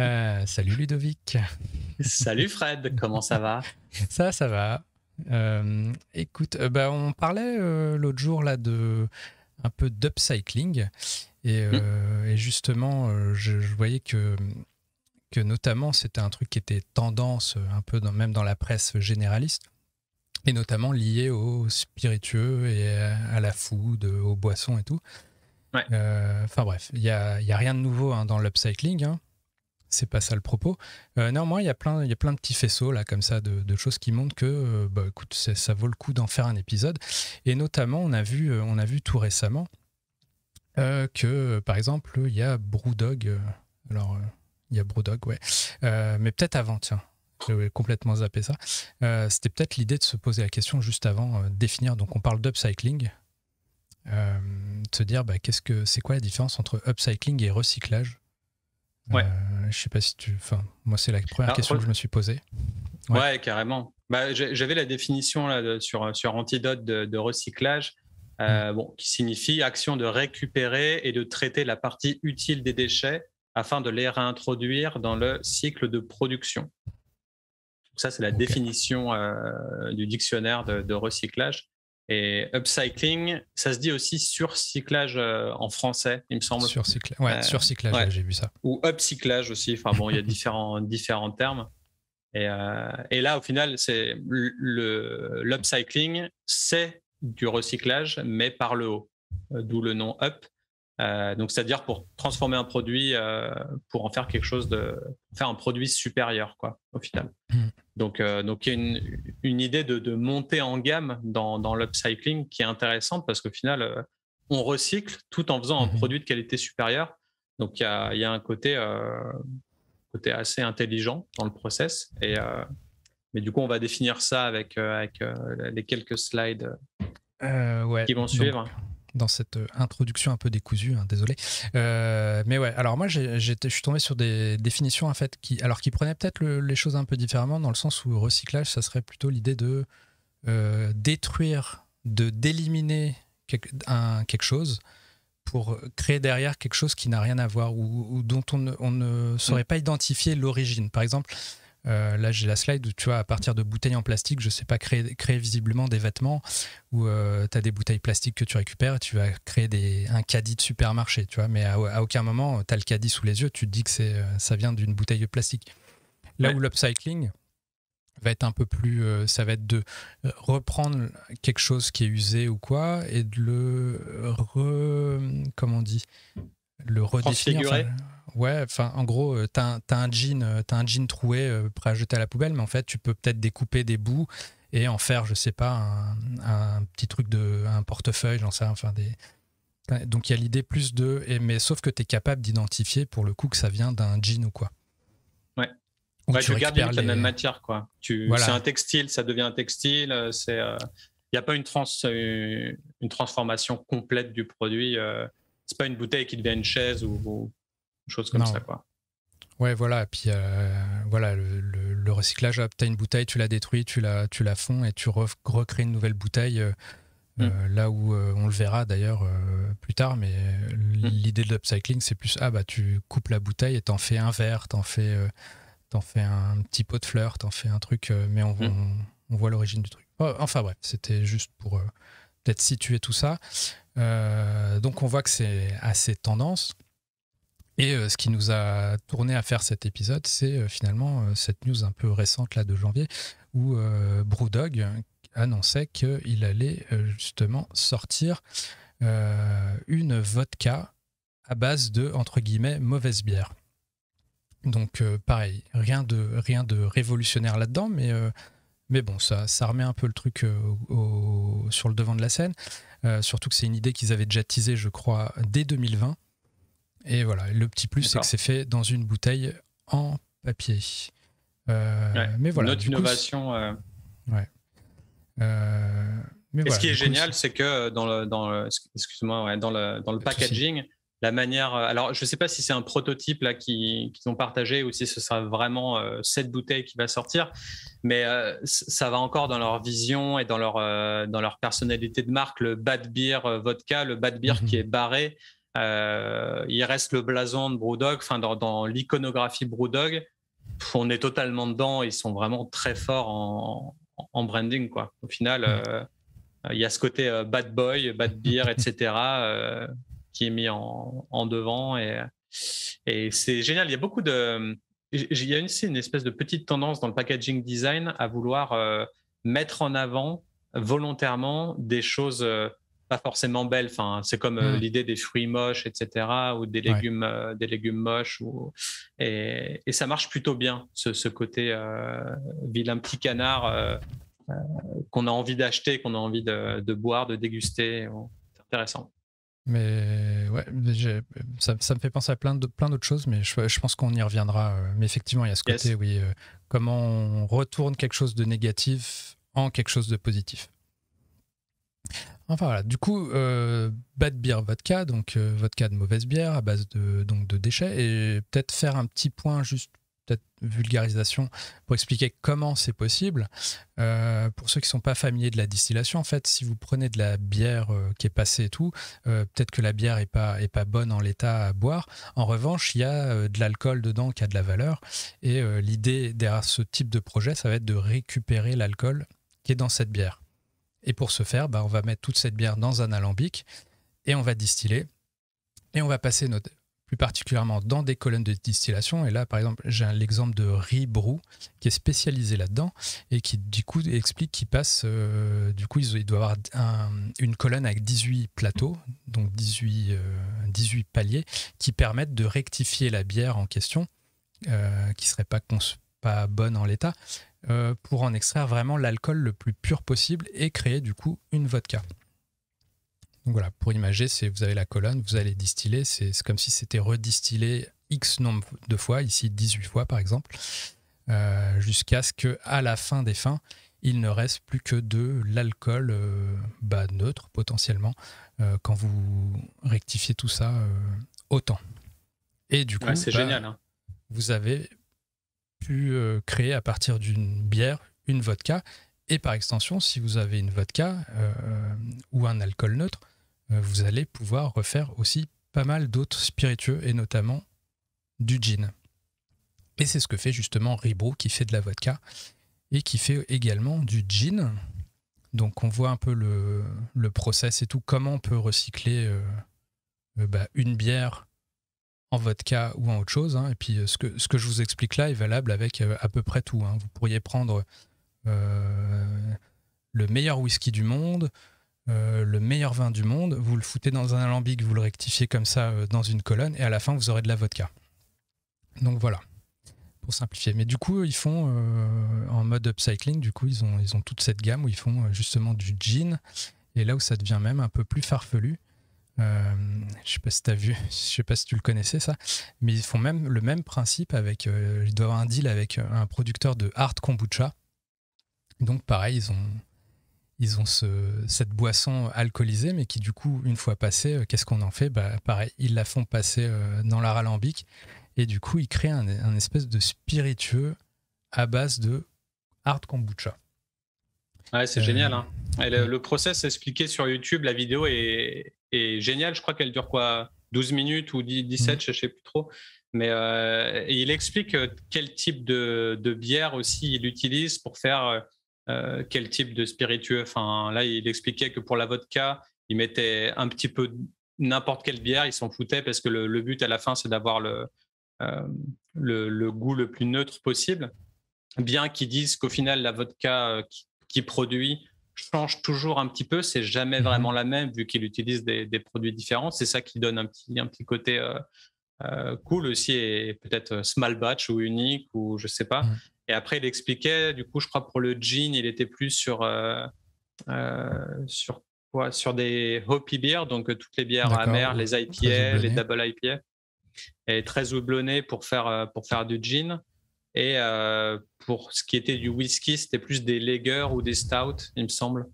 Euh, salut Ludovic. salut Fred, comment ça va Ça, ça va. Euh, écoute, euh, bah, on parlait l'autre jour là de un peu d'upcycling et, hmm. justement, je, voyais que que notamment c'était un truc qui était tendance un peu même dans la presse généraliste et notamment lié au spiritueux et à, la food, aux boissons et tout. Enfin bref, il n'y a, y a, rien de nouveau hein, dans l'upcycling. Hein c'est pas ça le propos. Euh, néanmoins, il y a plein, il y plein de petits faisceaux là comme ça de, choses qui montrent que, euh, bah, écoute, ça vaut le coup d'en faire un épisode. Et notamment, on a vu, euh, on a vu tout récemment que, par exemple, il y a Brewdog. alors, il y a Brewdog, ouais. mais peut-être avant, tiens. J'ai complètement zappé ça. C'était peut-être l'idée de se poser la question juste avant définir. Donc, on parle d'upcycling. de se dire, bah, qu'est-ce que, c'est quoi la différence entre upcycling et recyclage je euh, ne je sais pas si tu. Enfin, moi, c'est la première ah, question que je me suis posée. Ouais, carrément. Bah, J'avais la définition là, sur, sur antidote de, recyclage, euh, mm. bon, qui signifie action de récupérer et de traiter la partie utile des déchets afin de les réintroduire dans le cycle de production. ça, c'est la définition euh, du dictionnaire de recyclage. Et upcycling, ça se dit aussi surcyclage euh, en français, il me semble. Euh, surcyclage, j'ai vu ça. Ou upcyclage aussi. Enfin bon, il y a différents, différents termes. Euh, et, là, au final, c'est l'upcycling, c'est du recyclage, mais par le haut, d'où le nom up. donc, c'est-à-dire pour transformer un produit, pour en faire quelque chose de, faire un produit supérieur, quoi, au final. Hmm. Euh, donc, il y a une, idée de, monter en gamme dans, l'upcycling qui est intéressante parce qu'au final, euh, on recycle tout en faisant un mhm. produit de qualité supérieure. Donc, il y a, un euh, côté, assez intelligent dans le process. Et, mais du coup, on va définir ça avec, les quelques slides qui vont suivre dans cette euh, introduction un peu décousue, hein, désolé. Euh, mais ouais, alors moi, je suis tombé sur des définitions, en fait, qui, alors qui prenaient peut-être les choses un peu différemment, dans le sens où recyclage, ça serait plutôt l'idée de euh, détruire, de d'éliminer quelque, chose pour créer derrière quelque chose qui n'a rien à voir ou, dont on ne, on ne, saurait mm. pas identifier l'origine. Par exemple, euh, là, j'ai la slide où, tu vois, à partir de bouteilles en plastique, je sais pas, créer, visiblement des vêtements où euh, tu as des bouteilles plastiques que tu récupères et tu vas créer des, un caddie de supermarché, tu vois. Mais à, aucun moment, tu as le caddie sous les yeux, tu te dis que euh, ça vient d'une bouteille de plastique. Là où l'upcycling va être un peu plus. ça va être de reprendre quelque chose qui est usé ou quoi et de le. Re, comment on dit le redessiner. ouais, enfin, en gros, euh, tu un, un jean, euh, as un jean troué euh, prêt à jeter à la poubelle, mais en fait, tu peux peut-être découper des bouts et en faire, je sais pas, un, un petit truc de, un portefeuille, j'en sais, enfin des. Donc il y a l'idée plus de, mais sauf que tu es capable d'identifier pour le coup que ça vient d'un jean ou quoi. Ouais. ouais tu, regardes bien la même matière quoi. Tu, c'est un textile, ça devient un textile. C'est, il n'y a pas une une transformation complète du produit c'est pas une bouteille qui devient une chaise ou, ou chose comme ça, quoi. Ouais, voilà. Puis euh, voilà, le, recyclage, tu as une bouteille, tu la détruis, tu la, tu la fonds et tu recrées une nouvelle bouteille. Euh, mm. euh, là où on le verra d'ailleurs plus tard, mais mm. l'idée de l'upcycling, c'est plus ah bah tu coupes la bouteille et t'en fais un verre, t'en fais, en fais un petit pot de fleurs, t'en fais un truc, mais mm. on voit l'origine du truc. Oh, enfin bref, c'était juste pour peut-être situer tout ça. Euh, donc on voit que c'est assez tendance. Et euh, ce qui nous a tourné à faire cet épisode, c'est euh, finalement cette news un peu récente là de janvier où Brewdog annonçait qu'il allait justement sortir une vodka à base de entre guillemets mauvaise bière. Donc pareil, rien de rien de révolutionnaire là-dedans, mais mais bon, ça, remet un peu le truc euh, sur le devant de la scène. Euh, surtout que c'est une idée qu'ils avaient déjà teasée, je crois, dès 2020. Et voilà, le petit plus, c'est que c'est fait dans une bouteille en papier. Euh, mais voilà. Notre innovation. Ouais. mais ce qui est génial, c'est que dans le, dans le, packaging, la manière. Euh, alors, je ne sais pas si c'est un prototype là qu'ils ont partagé ou si ce sera vraiment euh, cette bouteille qui va sortir, mais euh, ça va encore dans leur vision et dans leur, dans leur personnalité de marque. Le bad beer vodka, le bad beer mhm. qui est barré, il reste le blason de Brewdog, enfin, dans, l'iconographie Brewdog. On est totalement dedans, ils sont vraiment très forts en, branding. Quoi. Au final, il y a ce côté bad boy, bad beer, etc qui est mis en, en devant. Et, et c'est génial. Il y a beaucoup de. Il y a une, une espèce de petite tendance dans le packaging design à vouloir euh, mettre en avant volontairement des choses euh, pas forcément belles. Enfin, c'est comme euh, mm. l'idée des fruits moches, etc., ou des légumes, des légumes moches. Ou... Et, et, ça marche plutôt bien, ce, ce côté vilain petit canard qu'on a envie d'acheter, qu'on a envie de, de boire, de déguster. C'est intéressant. Mais ouais, ça, me fait penser à plein de plein d'autres choses, mais je, pense qu'on y reviendra. Euh, mais effectivement, il y a ce côté, oui, euh, comment on retourne quelque chose de négatif en quelque chose de positif. Enfin voilà, du coup, euh, bad beer vodka, donc vodka de mauvaise bière à base de, donc, de déchets, et peut-être faire un petit point juste peut-être vulgarisation pour expliquer comment c'est possible. Euh, pour ceux qui ne sont pas familiers de la distillation, en fait, si vous prenez de la bière euh, qui est passée et tout, euh, peut-être que la bière n'est pas, est pas bonne en l'état à boire. En revanche, il y a de l'alcool dedans qui a de la valeur. Et l'idée derrière ce type de projet, ça va être de récupérer l'alcool qui est dans cette bière. Et pour ce faire, bah, on va mettre toute cette bière dans un alambic et on va distiller. Et on va passer notre, plus particulièrement dans des colonnes de distillation. Et là, par exemple, j'ai l'exemple de Ribrou qui est spécialisé là-dedans et qui, du coup, explique qu'il passe, euh, du coup, il doit avoir une colonne avec 18 plateaux, donc 18, 18 euh, paliers, qui permettent de rectifier la bière en question, qui euh, qui serait pas, pas bonne en l'état, pour en extraire vraiment l'alcool le plus pur possible et créer, du coup, une vodka voilà, pour imager, vous avez la colonne, vous allez distiller, c'est comme si c'était redistillé X nombre de fois, ici 18 fois par exemple, euh, jusqu'à ce qu'à la fin des fins, il ne reste plus que de l'alcool euh, bah, neutre potentiellement euh, quand vous rectifiez tout ça autant. Et du coup, c'est bah, génial. Hein. Vous avez pu créer à partir d'une bière une vodka et par extension, si vous avez une vodka ou un alcool neutre, euh, vous allez pouvoir refaire aussi pas mal d'autres spiritueux et notamment du gin. Et c'est ce que fait justement Ribro qui fait de la vodka et qui fait également du gin. Donc on voit un peu le, process et tout, comment on peut recycler euh, euh, bah, une bière en vodka ou en autre chose. Hein. Et puis ce que, ce que je vous explique là est valable avec à peu près tout. Hein. Vous pourriez prendre le meilleur whisky du monde, euh, le meilleur vin du monde, vous le foutez dans un alambic, vous le rectifiez comme ça euh, dans une colonne, et à la fin, vous aurez de la vodka. Donc voilà, pour simplifier. Mais du coup, ils font euh, en mode upcycling, du coup, ils ont, ils ont toute cette gamme où ils font justement du gin, et là où ça devient même un peu plus farfelu. je sais pas si tu as vu, je sais pas si tu le connaissais ça, mais ils font même le même principe avec, ils doivent avoir un deal avec un producteur de hard kombucha. Donc pareil, ils ont, ils ont ce, cette boisson alcoolisée, mais qui du coup, une fois passée, euh, qu'est-ce qu'on en fait bah, Pareil, ils la font passer euh, dans la ralambique. et du coup, ils créent un, espèce de spiritueux à base de hard kombucha. Ouais, c'est euh, génial. Hein. le, process process expliqué sur YouTube, la vidéo est, géniale. Je crois qu'elle dure quoi 12 minutes ou 17, mm. je ne sais plus trop. Mais il explique quel type de, de, bière aussi il utilise pour faire euh, quel type de spiritueux. là, il expliquait que pour la vodka, il mettait un petit peu n'importe quelle bière, il s'en foutait parce que le, but à la fin, c'est d'avoir euh, le, goût le plus neutre possible. Bien qu'ils disent qu'au final, la vodka euh, qui, produit change toujours un petit peu, c'est jamais mhm. vraiment la même vu qu'il utilise des, produits différents. C'est ça qui donne un petit, un petit côté cool aussi et peut-être small batch ou unique ou je sais pas. Mhm. Et après, il expliquait, du coup, je crois pour le jean, il était plus sur, euh, euh, sur quoi Sur des hoppy beers, donc euh, toutes les bières amères, les IPA, les double IPA, et très houblonné pour faire, pour faire du gin. Et pour ce qui était du whisky, c'était plus des lagers ou des stouts, il me semble.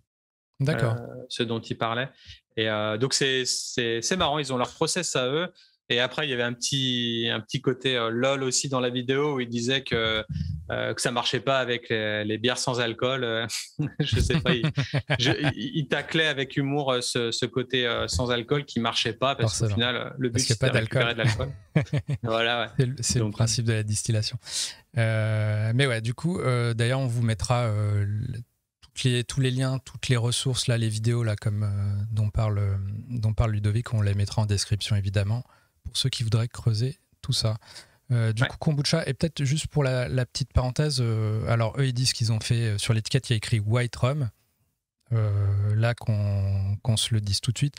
D'accord. ce dont il parlait. Et donc, c'est marrant, ils ont leur process à eux. Et après, il y avait un petit, un petit côté euh, lol aussi dans la vidéo où il disait que, ça euh, que ça marchait pas avec les, bières sans alcool. Je euh, je sais pas, il, taclait avec humour ce, côté sans alcool qui marchait pas parce qu'au final, le but c'est de récupérer de l'alcool. voilà, C'est le principe de la distillation. mais ouais, du coup, d'ailleurs, on vous mettra tous les liens, toutes les ressources, là, les vidéos là, comme, dont, parle, dont parle Ludovic, on les mettra en description évidemment pour ceux qui voudraient creuser tout ça. Euh, du coup, kombucha, et peut-être juste pour la, petite parenthèse, euh, alors eux ils disent qu'ils ont fait, euh, sur l'étiquette il y a écrit white rum. là, qu'on se le dise tout de suite,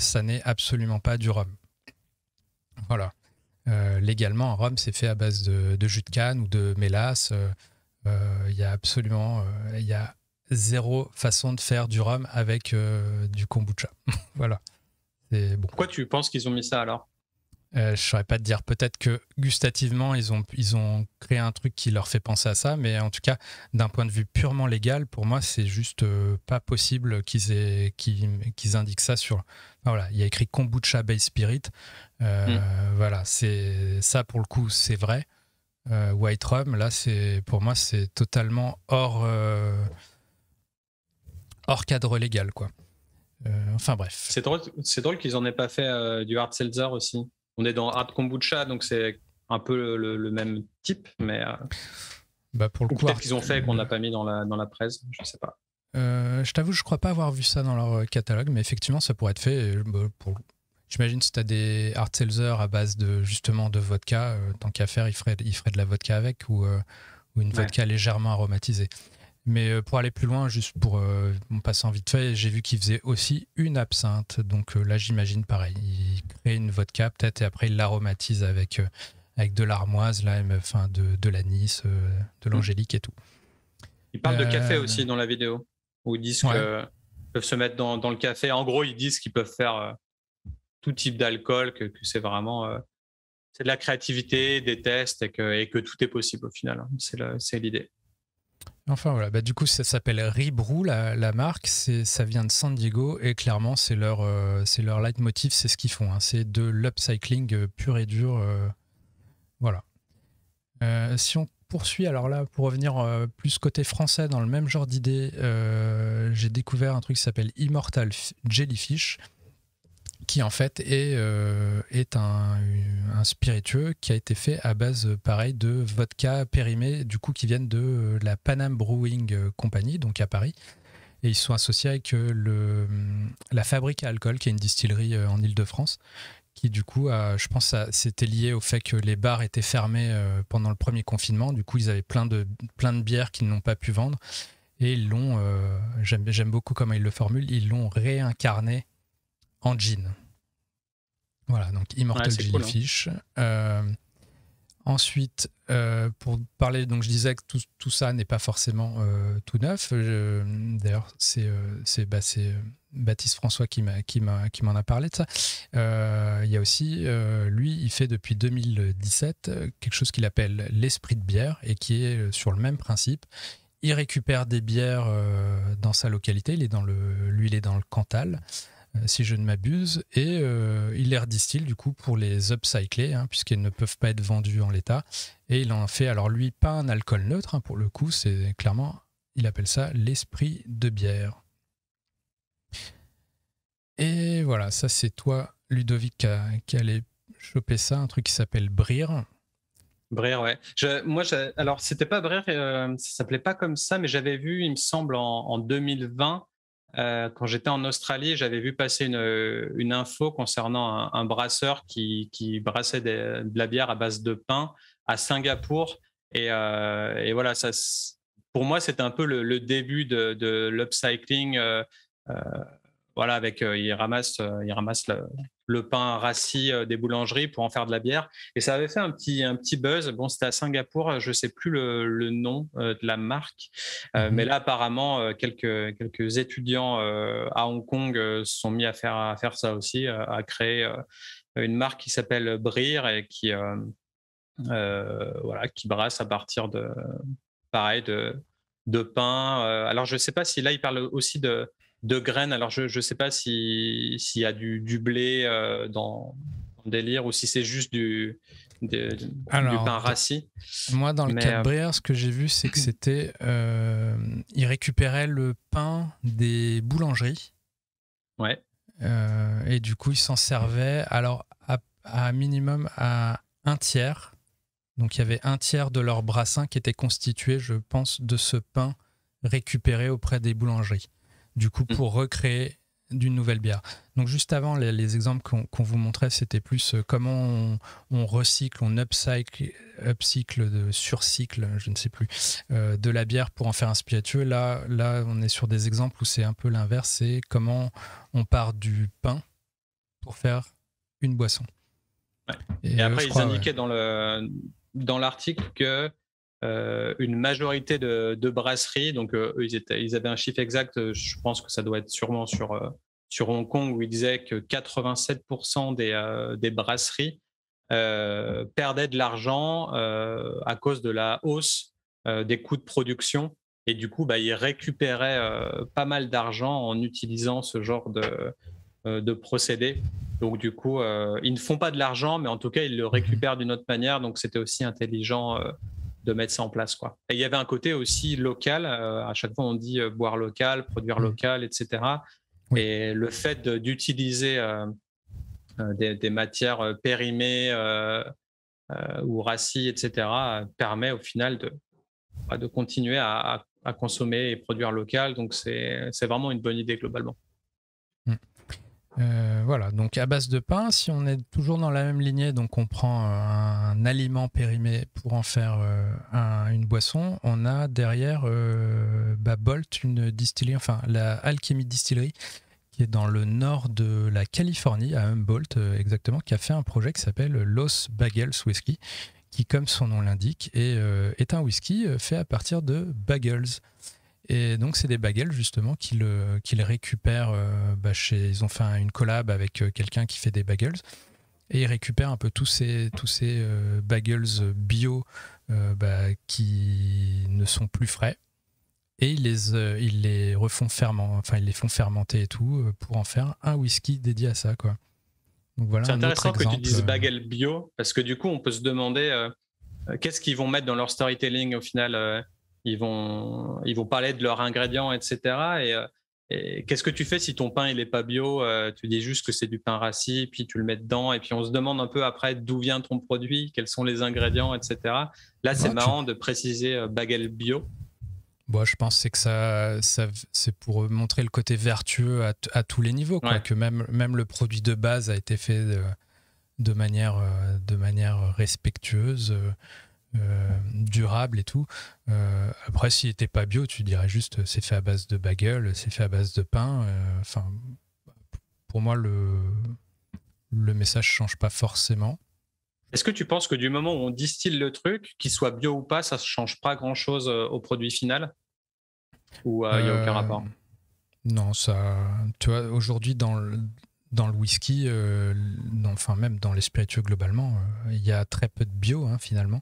ça n'est absolument pas du rhum. Voilà. légalement, un rhum, c'est fait à base de, jus de canne ou de mélasse. Il y a absolument il y a zéro façon de faire du rhum avec du kombucha. voilà. Pourquoi tu penses qu'ils ont mis ça alors euh, je saurais pas te dire. Peut-être que gustativement, ils ont, ils ont créé un truc qui leur fait penser à ça, mais en tout cas, d'un point de vue purement légal, pour moi, c'est juste euh, pas possible qu'ils aient, qu'ils, indiquent ça sur. voilà, il y a écrit kombucha base spirit. Euh, hmm. Voilà, c'est ça pour le coup, c'est vrai. White rum, là, c'est pour moi, c'est totalement hors hors cadre légal, quoi. enfin bref. C'est drôle, c'est drôle qu'ils en aient pas fait du hard seltzer aussi. On est dans Art Kombucha, donc c'est un peu le, même type, mais. Euh, bah, pour le peut qu'ils ont fait qu'on n'a pas mis dans la, dans la presse, je ne sais pas. Euh, je t'avoue, je crois pas avoir vu ça dans leur euh, catalogue, mais effectivement, ça pourrait être fait. Bah, pour... J'imagine si tu as des Art sellers à base de justement de vodka, tant qu'à faire, ils feraient, de la vodka avec ou, ou une vodka légèrement aromatisée. Mais euh, pour aller plus loin, juste pour euh, passer en vite fait, j'ai vu qu'il faisait aussi une absinthe. Donc euh, là, j'imagine pareil. Il crée une vodka peut-être et après il l'aromatise avec, avec de l'armoise, là, enfin, de, de l'anis, de hmm. l'angélique et tout. Il parle de café aussi dans la vidéo, où ils disent qu'ils peuvent se mettre dans, dans, le café. En gros, ils disent qu'ils peuvent faire tout type d'alcool, que, que c'est vraiment c'est de la créativité, des tests et que, et que tout est possible au final. Hein. C'est l'idée. Enfin voilà, bah, du coup ça s'appelle Ribrou, la, marque, ça vient de San Diego et clairement c'est leur, euh, c'est leur leitmotiv, c'est ce qu'ils font, hein. c'est de l'upcycling euh, pur et dur. Euh, voilà. si on poursuit, alors là pour revenir plus côté français dans le même genre d'idée, j'ai découvert un truc qui s'appelle Immortal Jellyfish qui en fait est, euh, un, spiritueux qui a été fait à base, euh, pareil, de vodka périmé, du coup, qui viennent de euh, la Panam Brewing Company, donc à Paris. Et ils sont associés avec le, hum, la fabrique à alcool, qui est une distillerie en Ile-de-France, qui du coup, je pense, c'était lié au fait que les bars étaient fermés pendant le premier confinement. Du coup, ils avaient plein de, plein de bières qu'ils n'ont pas pu vendre. Et ils l'ont, j'aime beaucoup comment ils le formulent, ils l'ont réincarné en jean. Voilà, donc Immortal Jellyfish. Hein. Euh, ensuite, euh, pour parler, donc je disais que tout, ça n'est pas forcément euh, tout neuf. D'ailleurs, c'est bah, Baptiste François qui m'en a, parlé de ça. Il y a aussi, lui, il fait depuis 2017 quelque chose qu'il appelle l'esprit de bière et qui est sur le même principe. Il récupère des bières dans sa localité. Il est dans le, lui, il est dans le Cantal. Euh, si je ne m'abuse, et euh, il les redistille du coup pour les upcycler, hein, puisqu'ils ne peuvent pas être vendus en l'état. Et il en fait, alors lui, pas un alcool neutre, hein, pour le coup, c'est clairement, il appelle ça l'esprit de bière. Et voilà, ça c'est toi, Ludovic, qui, allait choper ça, un truc qui s'appelle Brir. Brir, ouais. moi, alors, c'était pas Brir, euh, ça s'appelait pas comme ça, mais j'avais vu, il me semble, en, en 2020, euh, quand j'étais en Australie, j'avais vu passer une, euh, info concernant un, brasseur qui, brassait des, de la bière à base de pain à Singapour. Et, euh, voilà, pour moi, c'était un peu le, début de, l'upcycling. voilà, avec il ramasse, le, le pain rassis euh, des boulangeries pour en faire de la bière. Et ça avait fait un petit, un petit buzz. Bon, c'était à Singapour, je ne sais plus le, nom euh, de la marque, euh, mhm. mais là, apparemment, quelques, quelques étudiants à Hong Kong se sont mis à faire, à faire ça aussi, à créer une marque qui s'appelle Brir et qui, voilà, qui brasse à partir de, pareil, de, de pain. Alors, je ne sais pas si là, il parle aussi de, de graines. Alors, je ne sais pas s'il y a du, blé euh, dans, le délire ou si c'est juste du, pain rassis. Moi, dans le cas euh, de Brière, ce que j'ai vu, c'est que c'était. Euh, ils récupéraient le pain des boulangeries. Ouais. et du coup, ils s'en servait. Alors, à, à minimum, à un tiers. Donc il y avait un tiers de leur brassin qui était constitué, je pense, de ce pain récupéré auprès des boulangeries du coup, mm. pour recréer d'une nouvelle bière. Donc juste avant, les, exemples qu'on vous montrait, c'était plus euh, comment on, recycle, on upcycle, upcycle de, surcycle, je ne sais plus, euh, de la bière pour en faire un spiritueux. Là, là, on est sur des exemples où c'est un peu l'inverse, c'est comment on part du pain pour faire une boisson. Et, euh, après, ils indiquaient dans l'article que euh, une majorité de, brasseries. Donc, euh, ils, étaient, ils, avaient un chiffre exact. Euh, je pense que ça doit être sûrement sur, sur Hong Kong où ils disaient que 87% des, brasseries perdaient de l'argent à cause de la hausse des coûts de production. Et du coup, bah, ils récupéraient pas mal d'argent en utilisant ce genre de, de procédés. Donc du coup, ils ne font pas de l'argent, mais en tout cas, ils le récupèrent d'une autre manière. Donc c'était aussi intelligent de mettre ça en place. Quoi. il y avait un côté aussi local. Euh, à chaque fois, on dit euh, boire local, produire mmh. local, etc. Et le fait d'utiliser euh, des, matières périmées ou racines, etc., permet au final de, bah, de continuer à, à consommer et produire local. Donc, c'est vraiment une bonne idée globalement. Euh, voilà, donc à base de pain, si on est toujours dans la même lignée, donc on prend euh, un, aliment périmé pour en faire euh, une boisson, on a derrière bah, Bolt, une distillerie, enfin la Alchemy Distillery, qui est dans le nord de la Californie, à Humboldt exactement, qui a fait un projet qui s'appelle Los Bagels Whiskey, qui, comme son nom l'indique, est, est un whisky fait à partir de bagels. Et donc, c'est des bagels justement qu'ils euh, qu récupèrent. Euh, bah, chez, ils ont fait une collab avec euh, quelqu'un qui fait des bagels. Et ils récupèrent un peu tous ces, tous ces bagels bio bah, qui ne sont plus frais. Et ils les, ils les refont ferment, enfin, ils les font fermenter et tout pour en faire un whisky dédié à ça. Quoi. voilà c'est intéressant que tu dises bagel bio parce que du coup, on peut se demander qu'est-ce qu'ils vont mettre dans leur storytelling au final ils vont, ils vont parler de leurs ingrédients, etc. Euh, et, qu'est-ce que tu fais si ton pain il est pas bio euh, Tu dis juste que c'est du pain rassis, puis tu le mets dedans, et puis on se demande un peu après d'où vient ton produit, quels sont les ingrédients, etc. Là, c'est bah, marrant de préciser euh, bagel bio. Bon, bah, je pense que ça, c'est pour montrer le côté vertueux à, tous les niveaux, que même, même le produit de base a été fait de, manière, de manière respectueuse. Euh, durable et tout. Euh, après, s'il n'était pas bio, tu dirais juste euh, c'est fait à base de bagel, c'est fait à base de pain. Enfin, pour moi, le, le message change pas forcément. Est-ce que tu penses que du moment où on distille le truc, qu'il soit bio ou pas, ça ne change pas grand-chose au produit final Ou il n'y a aucun rapport Non, ça. Tu vois, aujourd'hui, dans le, dans le whisky, enfin même dans les spiritueux globalement, il y a très peu de bio hein, finalement.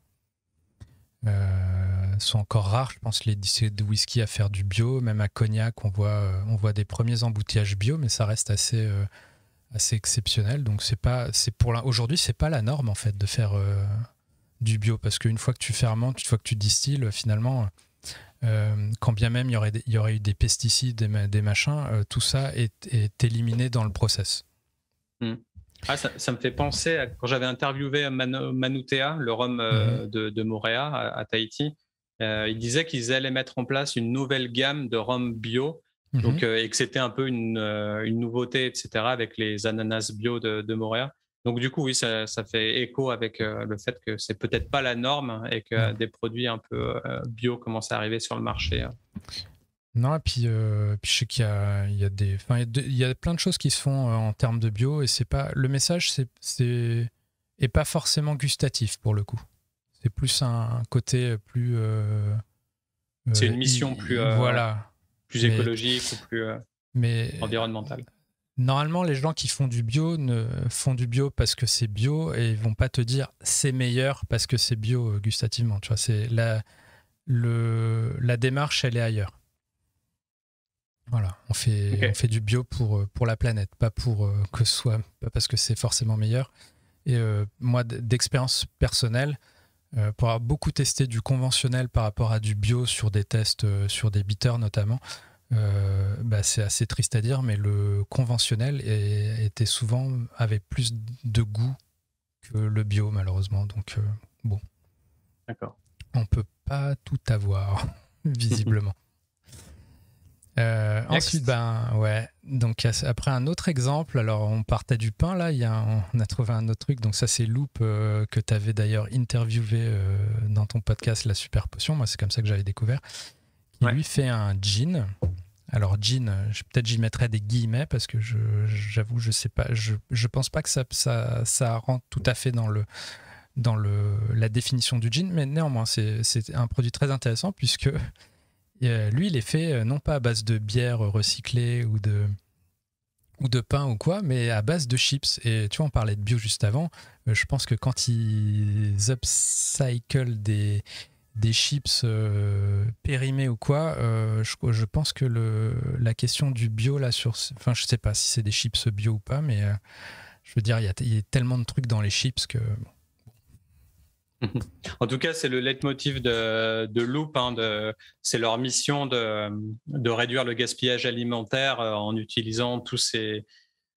Euh, sont encore rares, je pense, les distillés de whisky à faire du bio. Même à Cognac, on voit, euh, on voit des premiers embouteillages bio, mais ça reste assez euh, assez exceptionnel. Donc c'est pas, c'est pour aujourd'hui c'est pas la norme en fait de faire du bio parce qu'une fois que tu fermentes, une fois que tu distilles, finalement, quand bien même il y aurait, eu des pesticides, des, machins, tout ça est, éliminé dans le process. Hmm. Ah, ça, me fait penser à quand j'avais interviewé Manutea, le rhum euh, mhm. de, de Moréa à, Tahiti. Euh, il disait qu'ils allaient mettre en place une nouvelle gamme de rhum bio mhm. donc, euh, et que c'était un peu une, nouveauté, etc., avec les ananas bio de, de Moréa. Donc, du coup, oui, ça, fait écho avec le fait que c'est peut-être pas la norme hein, et que des produits un peu bio commencent à arriver sur le marché. Hein. Non, et puis, euh, puis je sais qu'il y a, des, il il y a plein de choses qui se font euh, en termes de bio et c'est pas le message c'est, pas forcément gustatif pour le coup. C'est plus un, côté plus. Euh, c'est une mission plus. voilà. Plus écologique ou plus mais, environnementale. Normalement, les gens qui font du bio ne font du bio parce que c'est bio et ils vont pas te dire c'est meilleur parce que c'est bio gustativement. Tu vois, c'est la, le, la démarche, elle est ailleurs. Voilà, on fait, on fait du bio pour, euh, pour la planète, pas pour euh, que ce soit, parce que c'est forcément meilleur. Et euh, moi, d'expérience personnelle, pour avoir beaucoup testé du conventionnel par rapport à du bio sur des tests, sur des beaters notamment, bah, c'est assez triste à dire, mais le conventionnel était souvent avait plus de goût que le bio malheureusement. Donc bon, d'accord. On peut pas tout avoir visiblement. Euh, ensuite, ben ouais. Donc après un autre exemple, alors on partait du pain là, il y a on a trouvé un autre truc. Donc ça c'est Loop euh, que tu avais d'ailleurs interviewé euh, dans ton podcast La Super Potion. Moi c'est comme ça que j'avais découvert. Qui lui fait un jean. Alors jean, peut-être j'y mettrais des guillemets parce que j'avoue je, sais pas, je, je pense pas que ça, ça, ça rentre tout à fait dans le dans le la définition du jean, mais néanmoins c'est un produit très intéressant puisque euh, lui, il est fait euh, non pas à base de bière recyclée ou de, ou de pain ou quoi, mais à base de chips. Et tu vois, on parlait de bio juste avant. Euh, je pense que quand ils upcycle des, des chips périmées périmés ou quoi, je, je, pense que le, la question du bio, là, sur. Enfin, je sais pas si c'est des chips bio ou pas, mais je veux dire, il y, a tellement de trucs dans les chips que. En tout cas, c'est le leitmotiv de, de Loop. Hein, c'est leur mission de, de, réduire le gaspillage alimentaire euh, en utilisant tous ces,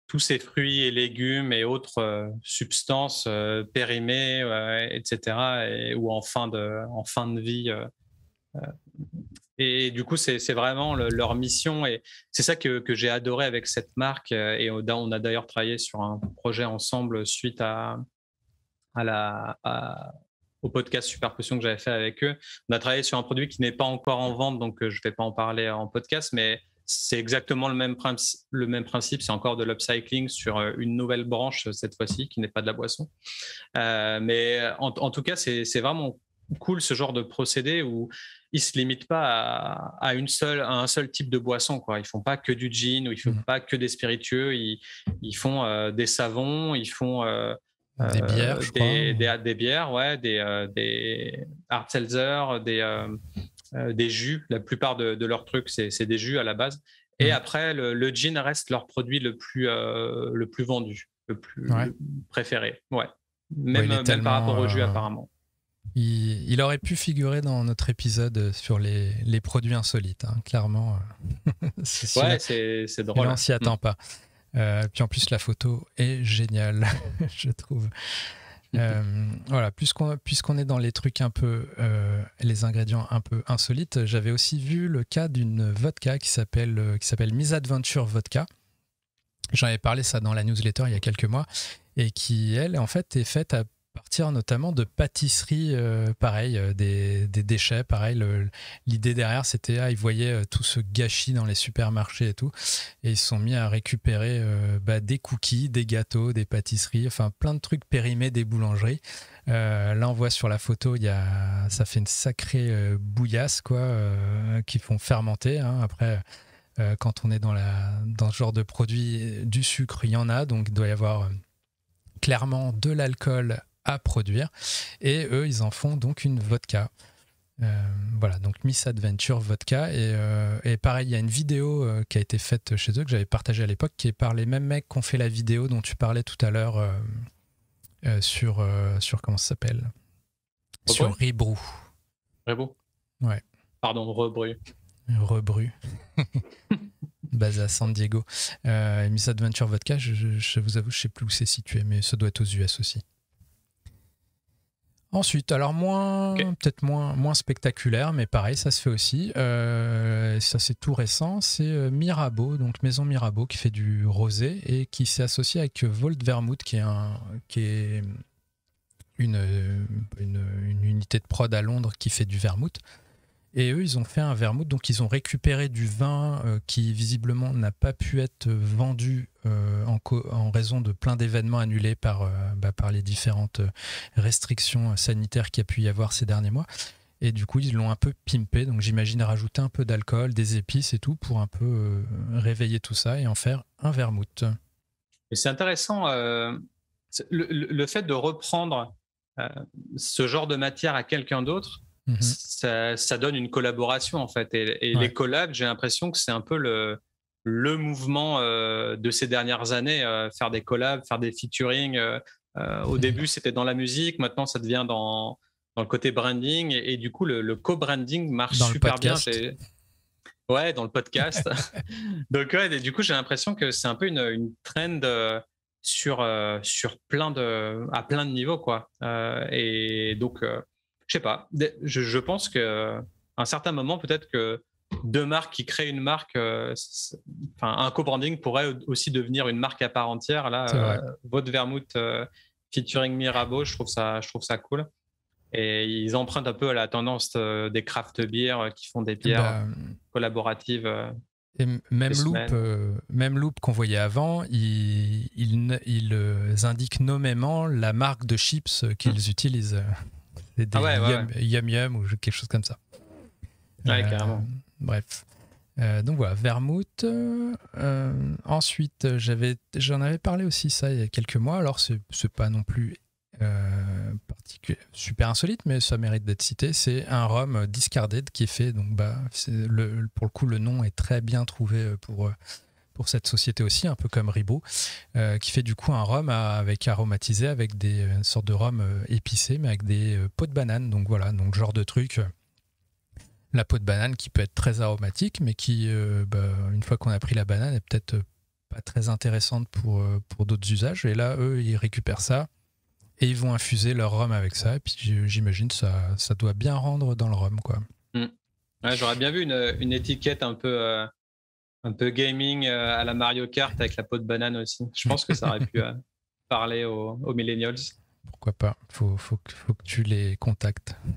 tous ces fruits et légumes et autres euh, substances euh, périmées, etc., ou en fin de, en fin de vie. et du coup, c'est vraiment leur mission. Et c'est ça que, que j'ai adoré avec cette marque. Et on a d'ailleurs travaillé sur un projet ensemble suite à, à la, au podcast Super Potion que j'avais fait avec eux. On a travaillé sur un produit qui n'est pas encore en vente, donc euh, je ne vais pas en parler en podcast, mais c'est exactement le même, principe, le même principe. C'est encore de l'upcycling sur euh, une nouvelle branche euh, cette fois-ci qui n'est pas de la boisson. mais en, tout cas, c'est vraiment cool ce genre de procédé où ils se limitent pas à, une seule, un seul type de boisson. Quoi. Ils font pas que du gin ou ils font mmh. pas que des spiritueux. Ils, font des savons, ils font des euh, bières, je des, crois. Des, des, bières, ouais, des, euh, des hard des, euh, des jus. La plupart de, leurs trucs, c'est des jus à la base. Et mm. après, le, gin reste leur produit le plus, le plus vendu, le plus préféré. Ouais. Même, même par rapport au jus, apparemment. Il, aurait pu figurer dans notre épisode sur les, les produits insolites, hein, clairement. c'est drôle. on s'y mm. attend pas. Euh, puis en plus, la photo est géniale, je trouve. Euh, voilà, puisqu'on puisqu'on est dans les trucs un peu, euh, les ingrédients un peu insolites, j'avais aussi vu le cas d'une vodka qui s'appelle qui s'appelle Misadventure Vodka. J'en avais parlé ça dans la newsletter il y a quelques mois et qui elle en fait est faite à partir notamment de pâtisseries, euh, pareil, euh, des, déchets, pareil. L'idée derrière, c'était, ah, ils voyaient euh, tout ce gâchis dans les supermarchés et tout, et ils se sont mis à récupérer bah, des cookies, des gâteaux, des pâtisseries, enfin plein de trucs périmés des boulangeries. là, on voit sur la photo, il y a, ça fait une sacrée bouillasse, quoi, qui font fermenter. Hein. après quand on est dans, la, dans ce genre de produit, du sucre, il y en a, donc il doit y avoir clairement de l'alcool à produire. Et eux, ils en font donc une vodka. Euh, voilà, donc Miss Adventure Vodka. Et, euh, et pareil, il y a une vidéo euh, qui a été faite chez eux, que j'avais partagé à l'époque, qui est par les mêmes mecs qui ont fait la vidéo dont tu parlais tout à l'heure sur, sur, comment ça s'appelle Sur Rebru. Rebrew Ouais. Pardon, Rebru. Rebru. Base à San Diego. Miss Adventure Vodka, je, vous avoue, je sais plus où c'est situé, mais ça doit être aux US aussi. Ensuite, alors moins, peut-être moins, spectaculaire, mais pareil, ça se fait aussi. Euh, ça, c'est tout récent. C'est euh, Mirabeau, donc Maison Mirabeau, qui fait du rosé et qui s'est associé avec Volt Vermouth, qui est, une, unité de prod à Londres qui fait du vermouth. Et eux, ils ont fait un vermouth, donc ils ont récupéré du vin euh, qui visiblement n'a pas pu être vendu euh, en, raison de plein d'événements annulés par, euh, bah, par les différentes restrictions sanitaires qu'il y a pu y avoir ces derniers mois. Et du coup, ils l'ont un peu pimpé, donc j'imagine rajouter un peu d'alcool, des épices et tout pour un peu réveiller tout ça et en faire un vermouth. c'est intéressant le, fait de reprendre ce genre de matière à quelqu'un d'autre Mhm. ça, donne une collaboration en fait. Et, les collabs, j'ai l'impression que c'est un peu le, le mouvement euh, de ces dernières années, euh, faire des collabs, faire des featuring. Euh, au mhm. début, c'était dans la musique, maintenant, ça devient dans, dans le côté branding. Et, du coup, le, co-branding marche super bien. c'est Ouais, dans le podcast. Donc, ouais, et du coup, j'ai l'impression que c'est un peu une, une trend sur, sur plein de, à plein de niveaux. Quoi. et donc, je sais pas. Je, pense que un certain moment, peut-être que deux marques qui créent une marque, euh, un co-branding pourrait aussi devenir une marque à part entière. Là, votre euh, vermouth euh, featuring Mirabeau, je trouve ça, je trouve ça cool. Et ils empruntent un peu à la tendance des craft beer qui font des bières bah, collaboratives. et même loop, même loop qu'on voyait avant, ils, indiquent nommément la marque de chips qu'ils hmm. utilisent. Des ah yum, yum, ou quelque chose comme ça. Ouais, euh, carrément. Bref. Euh, donc voilà, Vermouth. Euh, ensuite, j'avais, j'en avais parlé aussi ça il y a quelques mois. Alors, c'est, n'est pas non plus super insolite, mais ça mérite d'être cité. C'est un rhum discarded qui est fait. Donc, bah, pour le coup, le nom est très bien trouvé pour pour cette société aussi, un peu comme Ribot, euh, qui fait du coup un rhum avec aromatisé, avec des euh, sortes de rhum euh, épicé, mais avec des pots de banane. Donc voilà, donc genre de truc. La peau de banane qui peut être très aromatique, mais qui, bah, une fois qu'on a pris la banane, est peut-être pas très intéressante pour, pour d'autres usages. Et là, eux, ils récupèrent ça et ils vont infuser leur rhum avec ça. Et puis j'imagine ça, ça doit bien rendre dans le rhum, quoi. Mm. J'aurais bien vu une, une, étiquette un peu un peu gaming euh, à la Mario Kart avec la peau de banane aussi. Je pense que ça aurait pu euh, parler aux, millennials. Pourquoi pas faut, faut, que tu les contactes.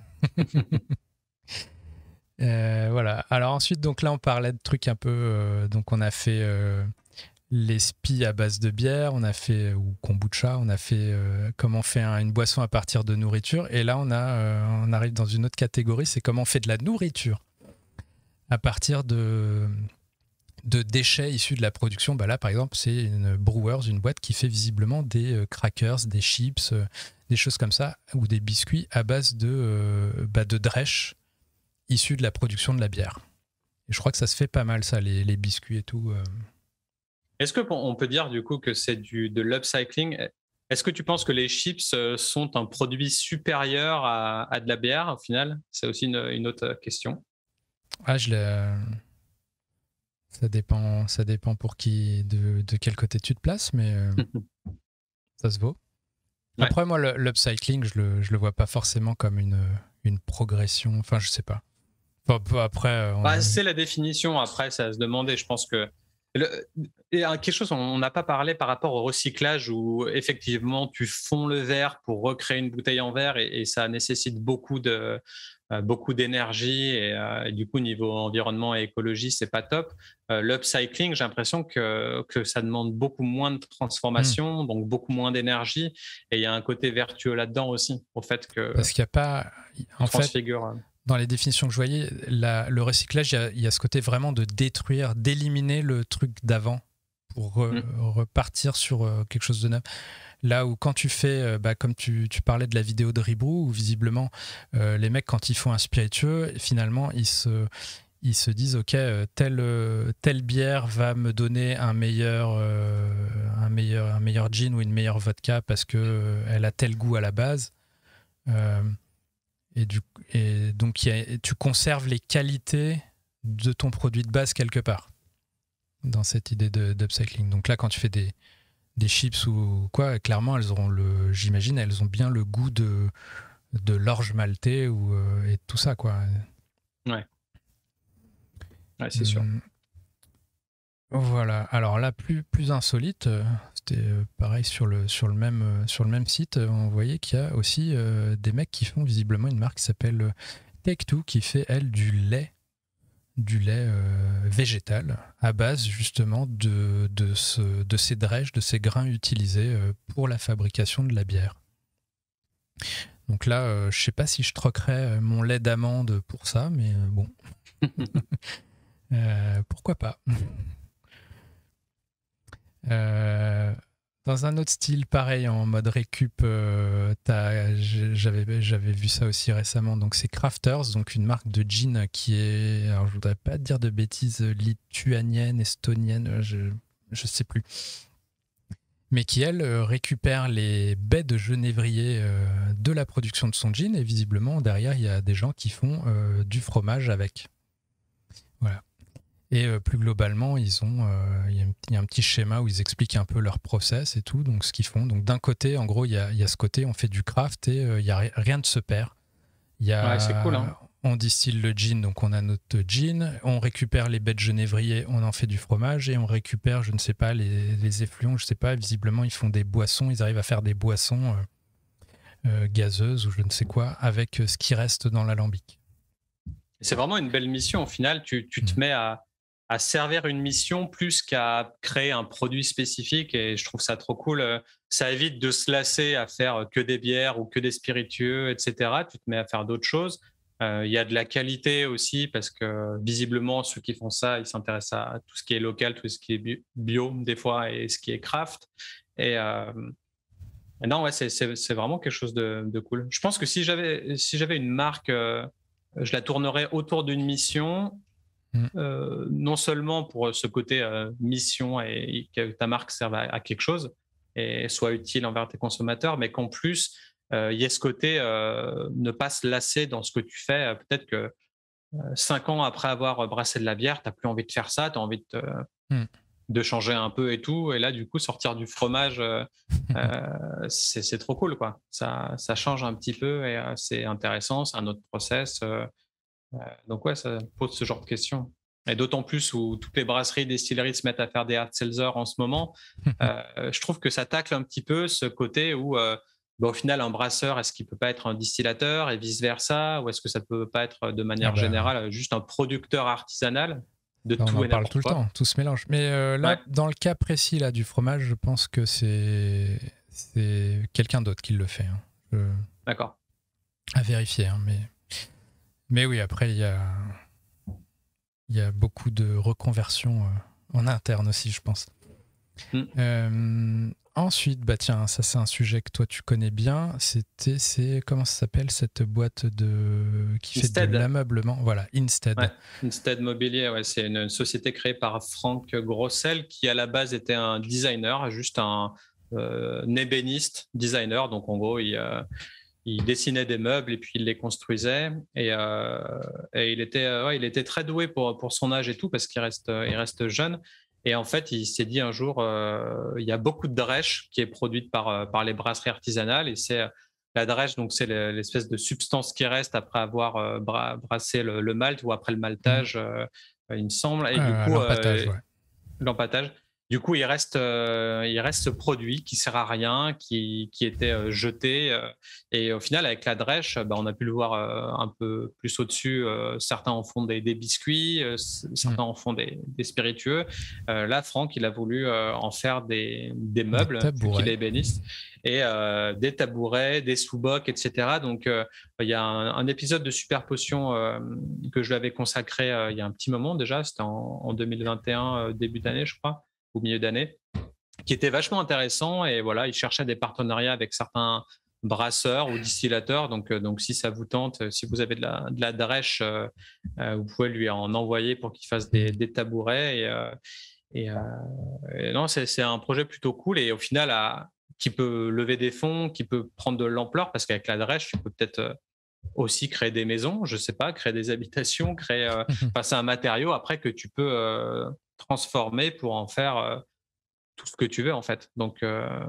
Euh, voilà. Alors ensuite, donc là, on parlait de trucs un peu. donc on a fait les spies à base de bière, on a fait ou kombucha, on a fait comment on fait une boisson à partir de nourriture. Et là, on a, on arrive dans une autre catégorie, c'est comment on fait de la nourriture à partir de de déchets issus de la production. Bah là, par exemple, c'est une Brewers, une boîte qui fait visiblement des euh, crackers, des chips, euh, des choses comme ça, ou des biscuits à base de, euh, bah, de issus de la production de la bière. Et je crois que ça se fait pas mal, ça, les, biscuits et tout. Est-ce qu'on peut dire du coup que c'est de l'upcycling Est-ce que tu penses que les chips sont un produit supérieur à, de la bière au final C'est aussi une, autre question. Ah, je l'ai. Ça dépend, ça dépend pour qui, de, quel côté tu te places, mais euh, ça se vaut. Après, moi, l'upcycling, je ne je le vois pas forcément comme une, progression. Enfin, je sais pas. après. Euh, bah, c'est la définition. Après, ça va se demander. Je pense que. Euh, quelque chose, on n'a pas parlé par rapport au recyclage où effectivement tu fonds le verre pour recréer une bouteille en verre et ça nécessite beaucoup de, euh, beaucoup d'énergie euh, et, du coup niveau environnement et écologie c'est pas top. Euh, l'upcycling, j'ai l'impression que, que ça demande beaucoup moins de transformation, hmm. donc beaucoup moins d'énergie et il y a un côté vertueux là-dedans aussi au fait que parce qu'il n'y a pas en Fait dans les définitions que je voyais, le recyclage, il y, a ce côté vraiment de détruire, d'éliminer le truc d'avant pour mm. repartir sur euh, quelque chose de neuf. Là où quand tu fais, euh, bah, comme tu, parlais de la vidéo de Ribou où visiblement euh, les mecs quand ils font un spiritueux, finalement ils se, disent ok telle, bière va me donner un meilleur un meilleur gin ou une meilleure vodka parce que elle a tel goût à la base et donc tu conserves les qualités de ton produit de base quelque part dans cette idée d'upcycling. Donc là, quand tu fais des, des chips ou quoi, clairement, elles auront le, j'imagine, elles ont bien le goût de, de l'orge maltais ou, euh, et tout ça, quoi. Ouais. Ouais, c'est sûr. Hmm. Voilà. Alors là, plus, plus insolite, euh, c'était euh, pareil sur le, sur, le même, sur le même site, on voyait qu'il y a aussi des mecs qui font visiblement une marque qui s'appelle Take Two, qui fait, elle, du lait du lait euh, végétal à base justement de, de, de ces drèches, de ces grains utilisés euh, pour la fabrication de la bière. Donc là, euh, je sais pas si je troquerais mon lait d'amande pour ça, mais bon. pourquoi pas euh, dans un autre style, pareil, en mode récup, euh, j'avais vu ça aussi récemment. Donc, c'est Crafters, donc une marque de jeans qui est, alors je voudrais pas dire de bêtises, lituanienne, estonienne, je ne sais plus. Mais qui, elle, euh, récupère les baies de genévrier euh, de la production de son jean. Et visiblement, derrière, il y a des gens qui font du fromage avec. Voilà. Et euh, plus globalement, ils ont, euh, il y, a un petit schéma où ils expliquent un peu leur process et tout, donc ce qu'ils font. Donc d'un côté, en gros, il y, y a, ce côté, on fait du craft et euh, il y a rien ne se perd. Y a, hein. On distille le gin, donc on a notre gin. On récupère les bêtes genévriers, on en fait du fromage et on récupère, je ne sais pas, les, effluents, je ne sais pas. Visiblement, ils font des boissons, ils arrivent à faire des boissons gazeuses ou je ne sais quoi avec ce qui reste dans l'alambic. C'est vraiment une belle mission. Au final, tu, tu te mm. mets à à servir une mission plus qu'à créer un produit spécifique. Et je trouve ça trop cool. Euh, ça évite de se lasser à faire euh, que des bières ou que des spiritueux, etc. Tu te mets à faire d'autres choses. Euh, il y a de la qualité aussi parce que visiblement, ceux qui font ça, ils s'intéressent à tout ce qui est local, tout ce qui est bio, des fois, et ce qui est craft. Et. non, ouais, c'est vraiment quelque chose de, cool. Je pense que si j'avais si j'avais une marque, je la tournerais autour d'une mission Mm. Euh, non seulement pour ce côté euh, mission et, que ta marque serve à, quelque chose et soit utile envers tes consommateurs, mais qu'en plus, euh, il y ait ce côté ne pas se lasser dans ce que tu fais. Peut-être que cinq ans après avoir brassé de la bière, tu n'as plus envie de faire ça, tu as envie mm. de, changer un peu et tout. Et là, du coup, sortir du fromage, c'est trop cool. quoi. Ça, ça change un petit peu et c'est intéressant, c'est un autre process. Euh, donc ouais, ça pose ce genre de questions. Et d'autant plus où toutes les brasseries, distilleries se mettent à faire des hard sellers en ce moment, euh, je trouve que ça tacle un petit peu ce côté où, euh, bah, au final, un brasseur, est-ce qu'il peut pas être un distillateur et vice-versa Ou est-ce que ça peut pas être, de manière ah bah. générale, juste un producteur artisanal de tout on en parle tout le temps, tout se mélange. Mais là, dans le cas précis là, du fromage, je pense que c'est quelqu'un d'autre qui le fait. Hein. D'accord. À vérifier, hein, mais... Mais oui, après, il y a, a beaucoup de reconversions euh, en interne aussi, je pense. Mm. Euh, ensuite, bah tiens, ça c'est un sujet que toi tu connais bien. C'était, c'est comment ça s'appelle cette boîte de qui fait de l'ameublement Voilà, Instead. Instead Mobilier, c'est une, société créée par Franck Grossel qui à la base était un designer, juste un, euh, ébéniste designer. Donc en gros, il, il dessinait des meubles et puis il les construisait. Et, euh, il, était, euh, il était très doué pour, pour son âge et tout, parce qu'il reste, il reste jeune. Et en fait, il s'est dit un jour, euh, il y a beaucoup de drèche qui est produite par, par les brasseries artisanales. Et c'est la drèche, donc c'est l'espèce de substance qui reste après avoir brassé le, malt ou après le maltage, mmh. il me semble. Et ah, du coup, l'empattage. Du coup, il reste, euh, il reste ce produit qui sert à rien, qui, était euh, jeté. Euh, et au final, avec la drèche, bah, on a pu le voir un peu plus au-dessus. certains en font des, biscuits, certains en font des, spiritueux. là, Franck, il a voulu en faire des, des meubles, qu'il les et des tabourets, des sous-bocs, etc. Donc, il y a un, épisode de Super Potion que je lui avais consacré il y a un petit moment déjà, c'était en, 2021, début d'année, je crois, au milieu d'année, qui était vachement intéressant. Et voilà, il cherchait des partenariats avec certains brasseurs ou distillateurs. Donc, euh, donc si ça vous tente, euh, si vous avez de la, de la drèche, euh, vous pouvez lui en envoyer pour qu'il fasse des, tabourets. Et, non, c'est un projet plutôt cool. Et au final, à, qui peut lever des fonds, qui peut prendre de l'ampleur, parce qu'avec la drèche, tu peux peut-être aussi créer des maisons, je sais pas, créer des habitations, créer, passer un matériau après que tu peux transformer pour en faire euh, tout ce que tu veux en fait. Donc, euh,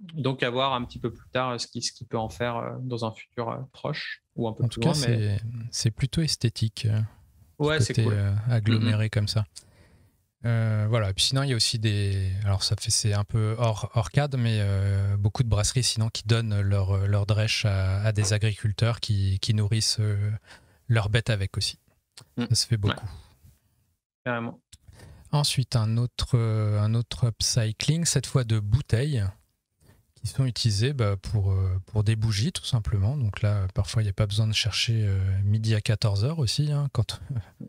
donc à voir un petit peu plus tard euh, ce qui, ce qui peut en faire dans un futur proche ou un peu plus tout loin. mais... C'est plutôt esthétique. Ouais, c'est cool. aggloméré comme ça. voilà. Et puis sinon, il y a aussi des. Alors, ça fait c'est un peu hors, hors cadre, mais beaucoup de brasseries sinon qui donnent leur, leur drèche à, des agriculteurs qui, qui nourrissent leur leurs bêtes avec aussi. Mm. Ça se fait beaucoup. Carrément. Ensuite, un autre, euh, un autre upcycling, cette fois de bouteilles qui sont utilisées bah, pour, euh, pour des bougies, tout simplement. Donc là, parfois, il n'y a pas besoin de chercher euh, midi à 14h aussi. Hein, quand...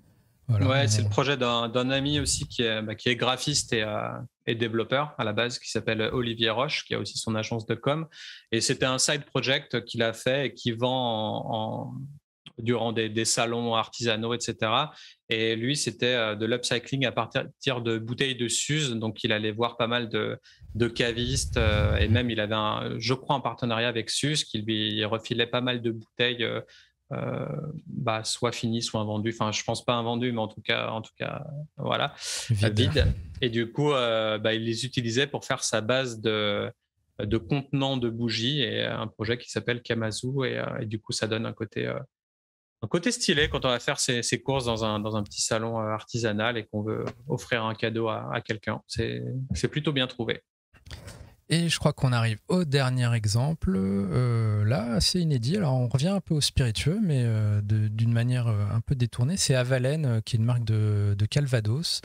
ouais, c'est le projet d'un ami aussi qui est, bah, qui est graphiste et, développeur à la base, qui s'appelle Olivier Roche, qui a aussi son agence de com. Et c'était un side project qu'il a fait et qui vend en durant des, salons artisanaux, etc. Et lui, c'était euh, de l'upcycling à partir de bouteilles de Suze. Donc, il allait voir pas mal de, de cavistes. Euh, et même, il avait, un, je crois, un partenariat avec Suze qui lui refilait pas mal de bouteilles, euh, bah, soit finies, soit vendues. Enfin, je pense pas invendues, mais en tout cas, en tout cas voilà, Vide. Et du coup, bah, il les utilisait pour faire sa base de, de contenants de bougies et un projet qui s'appelle Kamazoo. et, du coup, ça donne un côté côté stylé quand on va faire ses, courses dans un, petit salon euh, artisanal et qu'on veut offrir un cadeau à, quelqu'un. C'est plutôt bien trouvé. Et je crois qu'on arrive au dernier exemple. Euh, là, c'est inédit. Alors, on revient un peu au spiritueux, mais euh, d'une manière un peu détournée. C'est Avalen, qui est une marque de, Calvados.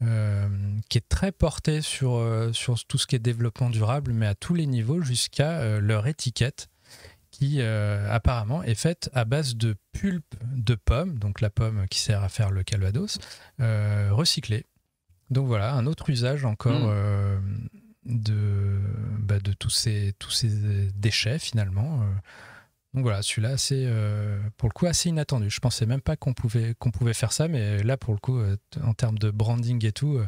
qui est très portée sur, sur tout ce qui est développement durable, mais à tous les niveaux, jusqu'à leur étiquette qui euh, apparemment est faite à base de pulpe de pomme, donc la pomme qui sert à faire le calvados, euh, recyclée. Donc voilà, un autre usage encore hmm. euh, bah, de, tous, ces, tous ces déchets finalement. Donc voilà, celui-là, c'est pour le coup, assez inattendu. Je pensais même pas qu'on pouvait, qu'on pouvait faire ça, mais là, pour le coup, en termes de branding et tout,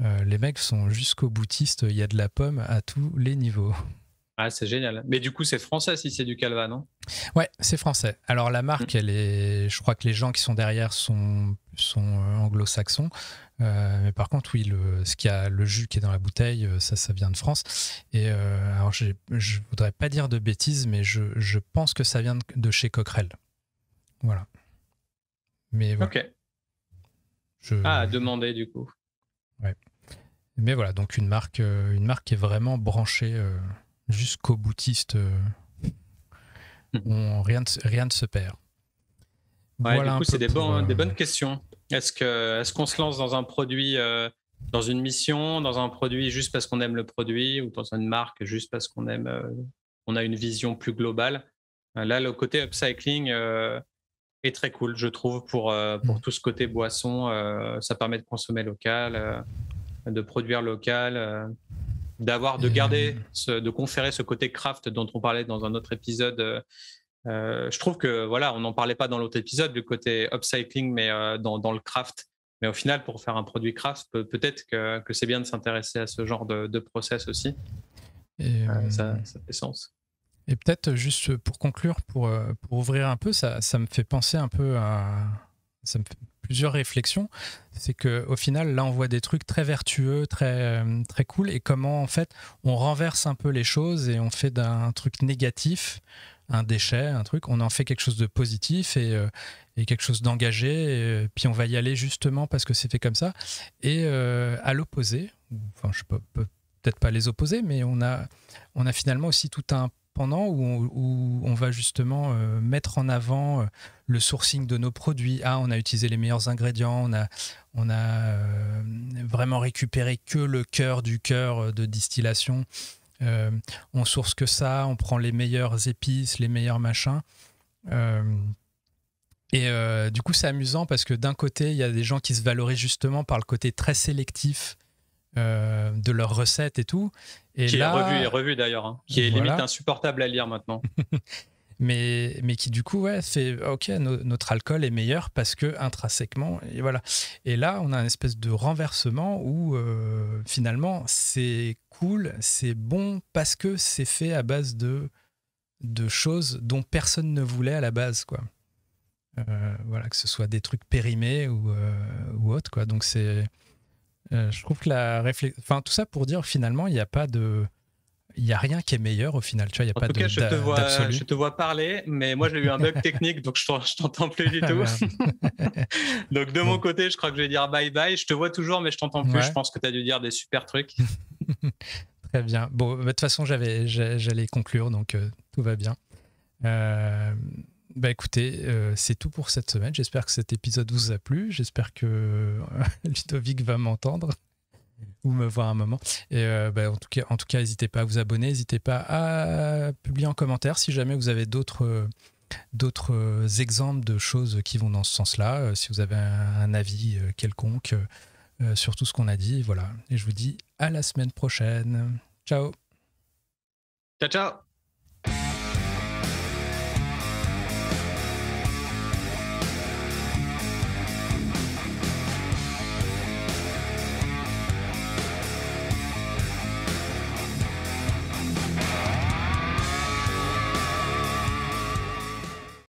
les mecs sont jusqu'au boutiste. Il y a de la pomme à tous les niveaux. Ah, c'est génial. Mais du coup, c'est français si c'est du Calva, non Ouais, c'est français. Alors la marque, mm. elle est... je crois que les gens qui sont derrière sont, euh, anglo-saxons. Euh, mais par contre, oui, le, ce qui a, le jus qui est dans la bouteille, euh, ça, ça vient de France. Et alors, je ne voudrais pas dire de bêtises, mais je, pense que ça vient de, chez Coquerel. Voilà. Mais Ok. Je, ah, à demander du coup. Ouais. Mais voilà, donc une marque, une marque qui est vraiment branchée jusqu'au boutiste. Euh, mm-hmm. rien, ne, rien ne se perd. c'est des, euh, bonnes questions. Est-ce qu'on est qu'on se lance dans un produit, euh, dans une mission, dans un produit juste parce qu'on aime le produit ou dans une marque juste parce qu'on aime, on a une vision plus globale Là, le côté upcycling est très cool, je trouve, pour, pour mm. tout ce côté boisson. ça permet de consommer local, de produire local d'avoir de garder, de conférer ce côté craft dont on parlait dans un autre épisode. Euh, euh, je trouve que voilà, on n'en parlait pas dans l'autre épisode du côté upcycling, mais euh, dans, le craft. Mais au final, pour faire un produit craft, peut-être que, c'est bien de s'intéresser à ce genre de, process aussi. Et, ça, fait sens. Et peut-être juste pour conclure, pour, ouvrir un peu, ça me fait penser un peu à, ça me fait plusieurs réflexions. C'est que au final, là, on voit des trucs très vertueux, très euh, très cool, et comment en fait on renverse un peu les choses et on fait d'un truc négatif un déchet, un truc, on en fait quelque chose de positif et, euh, et quelque chose d'engagé, euh, puis on va y aller justement parce que c'est fait comme ça. Et à l'opposé, enfin je peux, peut-être pas les opposer, mais on a, on a finalement aussi tout un pendant où on, va justement euh, mettre en avant euh, le sourcing de nos produits. Ah, on a utilisé les meilleurs ingrédients, on a, euh, vraiment récupéré que le cœur du cœur de distillation. on source que ça, on prend les meilleures épices, les meilleurs machins. et du coup, c'est amusant parce que d'un côté, il y a des gens qui se valorisent justement par le côté très sélectif de leurs recettes et tout. Et qui là... est revu revu d'ailleurs, hein. qui est limite insupportable à lire maintenant. mais, mais qui du coup ouais, fait ok notre alcool est meilleur parce que intrinsèquement et voilà et là on a une espèce de renversement où euh, finalement c'est cool c'est bon parce que c'est fait à base de de choses dont personne ne voulait à la base quoi euh, voilà que ce soit des trucs périmés ou, euh, ou autre quoi donc c'est euh, je trouve que la réflexion. Enfin, tout ça pour dire finalement, il n'y a pas de. Il n'y a rien qui est meilleur au final. Tu vois, il a pas de, cas, je te, vois, parler, mais moi, j'ai eu un bug technique, donc je t'entends plus du tout. Ah, donc, de mon côté, je crois que je vais dire bye bye. Je te vois toujours, mais je t'entends plus. Je pense que tu as dû dire des super trucs. Très bien. Bon, bah, de toute façon, j'avais, j'allais conclure, donc euh, tout va bien. Euh, bah, écoutez, euh, c'est tout pour cette semaine. J'espère que cet épisode vous a plu. J'espère que euh, Ludovic va m'entendre ou me voir un moment. Et euh, bah, en tout cas, n'hésitez pas à vous abonner, n'hésitez pas à publier en commentaire si jamais vous avez d'autres d'autres exemples de choses qui vont dans ce sens-là. si vous avez un, avis quelconque sur tout ce qu'on a dit, voilà. Et je vous dis à la semaine prochaine. Ciao. Ciao ciao.